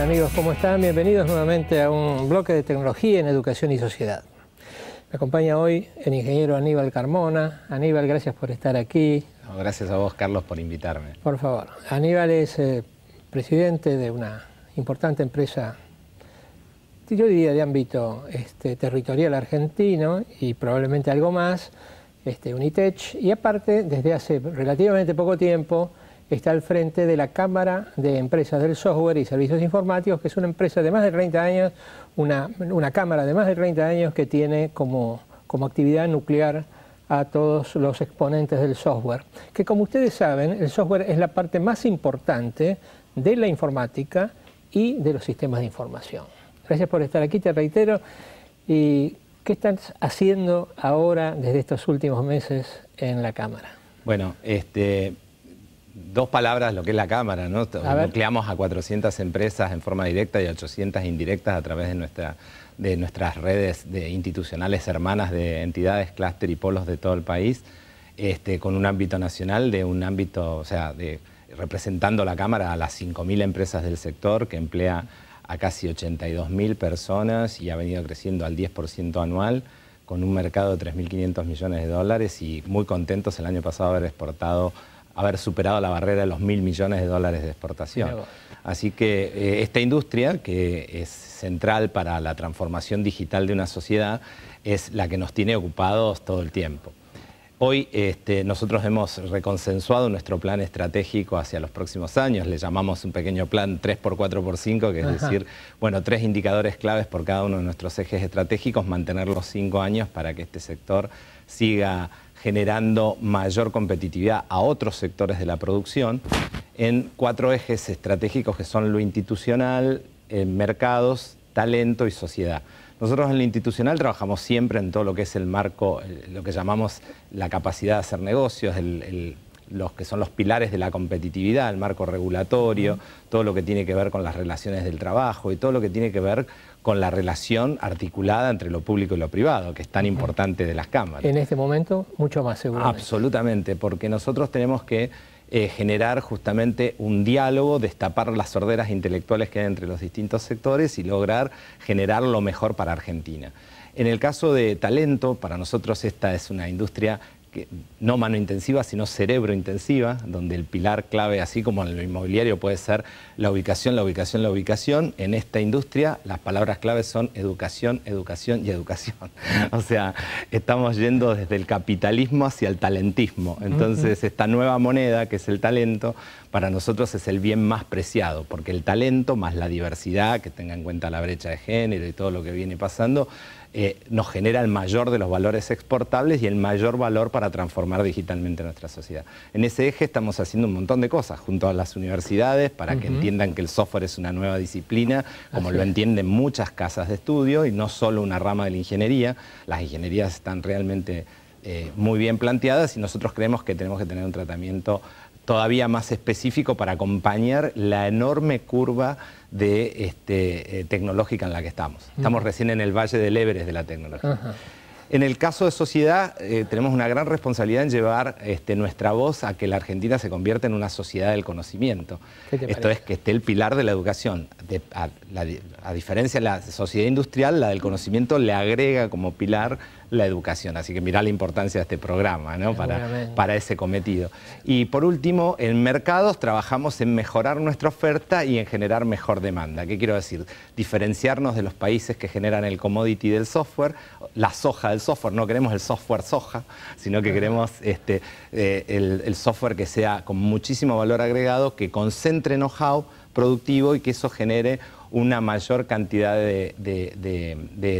amigos? ¿Cómo están? Bienvenidos nuevamente a un bloque de tecnología en educación y sociedad. Me acompaña hoy el ingeniero Aníbal Carmona. Aníbal, gracias por estar aquí. gracias a vos, Carlos, por invitarme. Por favor. Aníbal es eh, presidente de una importante empresa, yo diría de ámbito este, territorial argentino y probablemente algo más, este, Unitech, y aparte, desde hace relativamente poco tiempo, está al frente de la Cámara de Empresas del Software y Servicios Informáticos, que es una empresa de más de 30 años, una, Cámara de más de 30 años que tiene como, como actividad nuclear a todos los exponentes del software. Que como ustedes saben, el software es la parte más importante de la informática y de los sistemas de información. Gracias por estar aquí, te reitero. ¿Y qué estás haciendo ahora desde estos últimos meses en la Cámara? Bueno, este, dos palabras lo que es la Cámara, ¿no? Nucleamos a 400 empresas en forma directa y 800 indirectas a través de, nuestra, de nuestras redes institucionales hermanas de entidades, clúster y polos de todo el país, este, con un ámbito nacional, de un ámbito, o sea, de, representando la Cámara a las 5.000 empresas del sector que emplea a casi 82.000 personas y ha venido creciendo al 10% anual con un mercado de 3.500 millones de dólares y muy contentos el año pasado haber exportado haber superado la barrera de los mil millones de dólares de exportación. Así que eh, esta industria, que es central para la transformación digital de una sociedad, es la que nos tiene ocupados todo el tiempo. Hoy este, nosotros hemos reconsensuado nuestro plan estratégico hacia los próximos años, le llamamos un pequeño plan 3x4x5, que es decir, bueno, tres indicadores claves por cada uno de nuestros ejes estratégicos, mantenerlos cinco años para que este sector siga generando mayor competitividad a otros sectores de la producción, en cuatro ejes estratégicos que son lo institucional, eh, mercados, talento y sociedad. Nosotros en lo institucional trabajamos siempre en todo lo que es el marco, eh, lo que llamamos la capacidad de hacer negocios, los que son los pilares de la competitividad, el marco regulatorio, todo lo que tiene que ver con las relaciones del trabajo y todo lo que tiene que ver con la relación articulada entre lo público y lo privado, que es tan importante de las cámaras. En este momento, mucho más seguro. Absolutamente, porque nosotros tenemos que eh, generar justamente un diálogo, destapar las sorderas intelectuales que hay entre los distintos sectores y lograr generar lo mejor para Argentina. En el caso de talento, para nosotros esta es una industria no mano intensiva, sino cerebro intensiva, donde el pilar clave, así como en lo inmobiliario, puede ser la ubicación, la ubicación, la ubicación. En esta industria las palabras clave son educación, educación y educación. o sea, estamos yendo desde el capitalismo hacia el talentismo. Entonces, esta nueva moneda, que es el talento, para nosotros es el bien más preciado, porque el talento más la diversidad, que tenga en cuenta la brecha de género y todo lo que viene pasando, eh, nos genera el mayor de los valores exportables y el mayor valor para transformar digitalmente nuestra sociedad. En ese eje estamos haciendo un montón de cosas junto a las universidades para que entiendan que el software es una nueva disciplina, como lo entienden muchas casas de estudio y no solo una rama de la ingeniería. Las ingenierías están realmente eh, muy bien planteadas y nosotros creemos que tenemos que tener un tratamiento todavía más específico para acompañar la enorme curva de, este, eh, tecnológica en la que estamos. Estamos recién en el valle del Everest de la tecnología. En el caso de sociedad, eh, tenemos una gran responsabilidad en llevar este, nuestra voz a que la Argentina se convierta en una sociedad del conocimiento. Esto es, que esté el pilar de la educación. a, a, diferencia de la sociedad industrial, la del conocimiento le agrega como pilar la educación. Así que mirá la importancia de este programa para, ese cometido. Y por último, en mercados trabajamos en mejorar nuestra oferta y en generar mejor demanda. ¿Qué quiero decir? Diferenciarnos de los países que generan el commodity del software, la soja del software. No queremos el software soja, sino que queremos este, eh, el, software que sea con muchísimo valor agregado, que concentre know-how productivo y que eso genere una mayor cantidad de,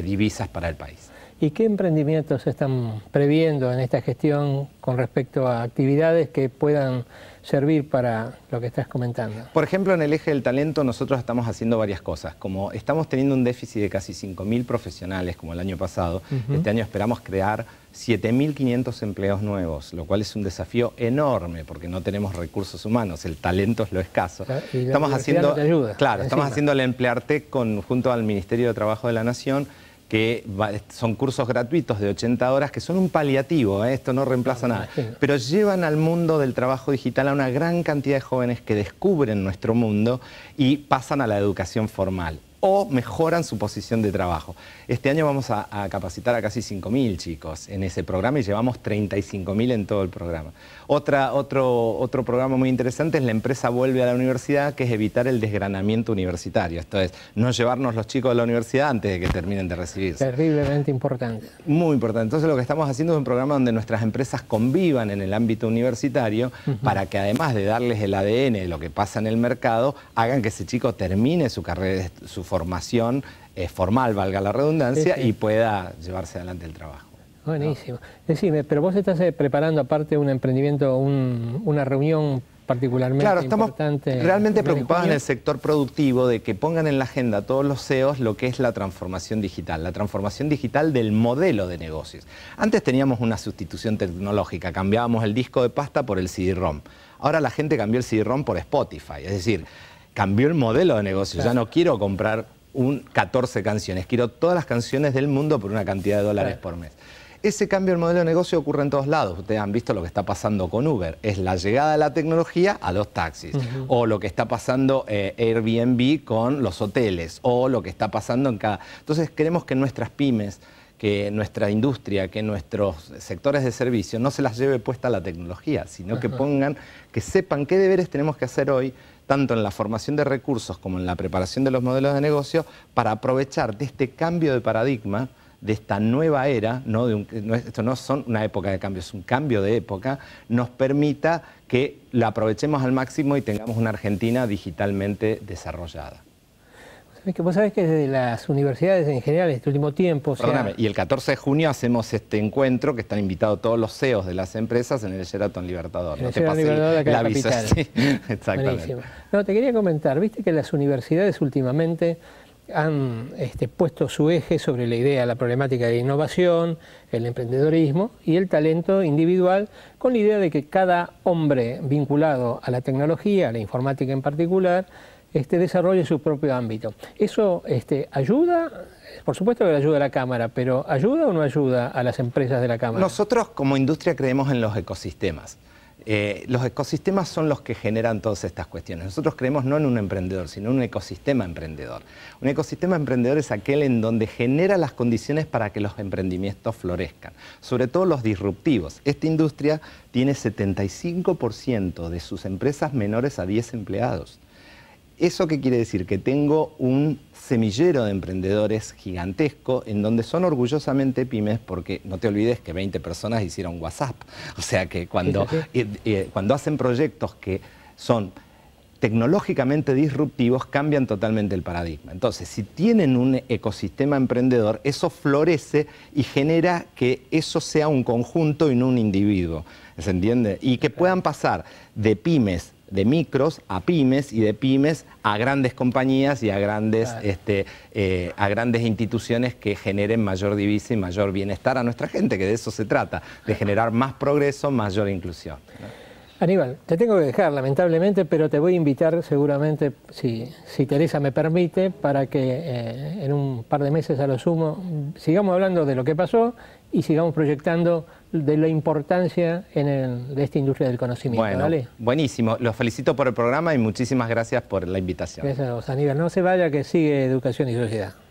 divisas para el país. ¿Y qué emprendimientos se están previendo en esta gestión con respecto a actividades que puedan servir para lo que estás comentando? Por ejemplo, en el eje del talento nosotros estamos haciendo varias cosas. Como estamos teniendo un déficit de casi 5.000 profesionales como el año pasado, este año esperamos crear 7.500 empleos nuevos, lo cual es un desafío enorme porque no tenemos recursos humanos, el talento es lo escaso. y estamos haciendo, no te claro, estamos haciendo el emplearte con, junto al Ministerio de Trabajo de la Nación que son cursos gratuitos de 80 horas, que son un paliativo, ¿eh? esto no reemplaza nada, pero llevan al mundo del trabajo digital a una gran cantidad de jóvenes que descubren nuestro mundo y pasan a la educación formal o mejoran su posición de trabajo. Este año vamos a, capacitar a casi 5.000 chicos en ese programa y llevamos 35.000 en todo el programa. Otra, otro, otro programa muy interesante es la empresa vuelve a la universidad, que es evitar el desgranamiento universitario. Esto es, no llevarnos los chicos a la universidad antes de que terminen de recibirse. Terriblemente importante. Muy importante. Entonces lo que estamos haciendo es un programa donde nuestras empresas convivan en el ámbito universitario para que además de darles el ADN de lo que pasa en el mercado, hagan que ese chico termine su carrera, su formación formación eh, formal, valga la redundancia, y pueda llevarse adelante el trabajo. Buenísimo. Decime, pero vos estás eh, preparando aparte un emprendimiento, una reunión particularmente claro, estamos realmente preocupados en el sector productivo de que pongan en la agenda todos los CEOs lo que es la transformación digital, la transformación digital del modelo de negocios. Antes teníamos una sustitución tecnológica, cambiábamos el disco de pasta por el CD-ROM. Ahora la gente cambió el CD-ROM por Spotify, es decir, cambió el modelo de negocio. Ya no quiero comprar un 14 canciones, quiero todas las canciones del mundo por una cantidad de dólares por mes. Ese cambio en modelo de negocio ocurre en todos lados. Ustedes han visto lo que está pasando con Uber. Es la llegada de la tecnología a los taxis. O lo que está pasando eh, Airbnb con los hoteles. O lo que está pasando en cada... Entonces queremos que nuestras pymes que nuestra industria, que nuestros sectores de servicio no se las lleve puesta la tecnología, sino que pongan, que sepan qué deberes tenemos que hacer hoy, tanto en la formación de recursos como en la preparación de los modelos de negocio, para aprovechar de este cambio de paradigma, de esta nueva era, esto no son una época de cambio, es un cambio de época, nos permita que la aprovechemos al máximo y tengamos una Argentina digitalmente desarrollada que vos sabés que desde las universidades en general, en este último tiempo... y el 14 de junio hacemos este encuentro que están invitados todos los CEOs de las empresas en el Sheraton Libertador. En no Libertador la Exactamente. No, te quería comentar, viste que las universidades últimamente han este, puesto su eje sobre la idea, la problemática de innovación, el emprendedorismo y el talento individual, con la idea de que cada hombre vinculado a la tecnología, a la informática en particular, este, desarrolle su propio ámbito. ¿Eso este, ayuda? Por supuesto que le ayuda a la Cámara, pero ¿ayuda o no ayuda a las empresas de la Cámara? Nosotros como industria creemos en los ecosistemas. Eh, los ecosistemas son los que generan todas estas cuestiones. Nosotros creemos no en un emprendedor, sino en un ecosistema emprendedor. Un ecosistema emprendedor es aquel en donde genera las condiciones para que los emprendimientos florezcan, sobre todo los disruptivos. Esta industria tiene 75% de sus empresas menores a 10 empleados. ¿Eso qué quiere decir? Que tengo un semillero de emprendedores gigantesco en donde son orgullosamente pymes porque no te olvides que 20 personas hicieron WhatsApp. O sea que cuando, eh, eh, cuando hacen proyectos que son tecnológicamente disruptivos cambian totalmente el paradigma. Entonces, si tienen un ecosistema emprendedor, eso florece y genera que eso sea un conjunto y no un individuo, ¿se entiende? Y que puedan pasar de pymes de micros a pymes y de pymes a grandes compañías y a grandes, este, eh, a grandes instituciones que generen mayor divisa y mayor bienestar a nuestra gente, que de eso se trata, de generar más progreso, mayor inclusión. Aníbal, te tengo que dejar, lamentablemente, pero te voy a invitar seguramente, si, Teresa me permite, para que eh, en un par de meses a lo sumo sigamos hablando de lo que pasó y sigamos proyectando de la importancia en el, de esta industria del conocimiento. ¿vale? buenísimo. Los felicito por el programa y muchísimas gracias por la invitación. Gracias a vos, Aníbal. No se vaya que sigue Educación y Sociedad.